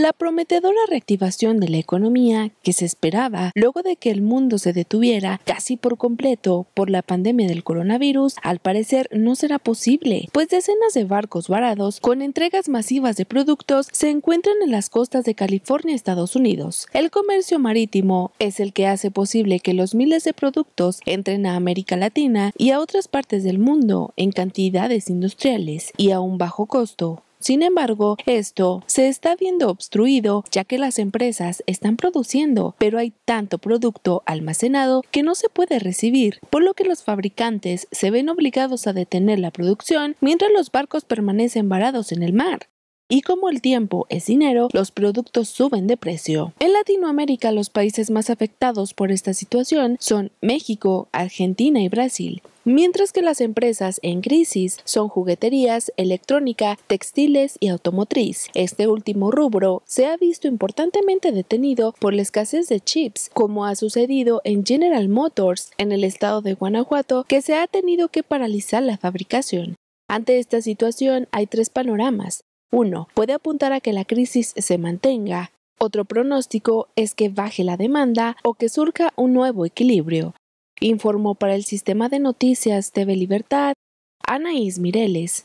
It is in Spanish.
La prometedora reactivación de la economía que se esperaba luego de que el mundo se detuviera casi por completo por la pandemia del coronavirus, al parecer no será posible, pues decenas de barcos varados con entregas masivas de productos se encuentran en las costas de California, Estados Unidos. El comercio marítimo es el que hace posible que los miles de productos entren a América Latina y a otras partes del mundo en cantidades industriales y a un bajo costo. Sin embargo, esto se está viendo obstruido ya que las empresas están produciendo, pero hay tanto producto almacenado que no se puede recibir, por lo que los fabricantes se ven obligados a detener la producción mientras los barcos permanecen varados en el mar. Y como el tiempo es dinero, los productos suben de precio. En Latinoamérica los países más afectados por esta situación son México, Argentina y Brasil, mientras que las empresas en crisis son jugueterías, electrónica, textiles y automotriz. Este último rubro se ha visto importantemente detenido por la escasez de chips, como ha sucedido en General Motors en el estado de Guanajuato, que se ha tenido que paralizar la fabricación. Ante esta situación hay tres panoramas. Uno, puede apuntar a que la crisis se mantenga. Otro pronóstico es que baje la demanda o que surja un nuevo equilibrio. Informó para el Sistema de Noticias TV Libertad Anaís Mireles.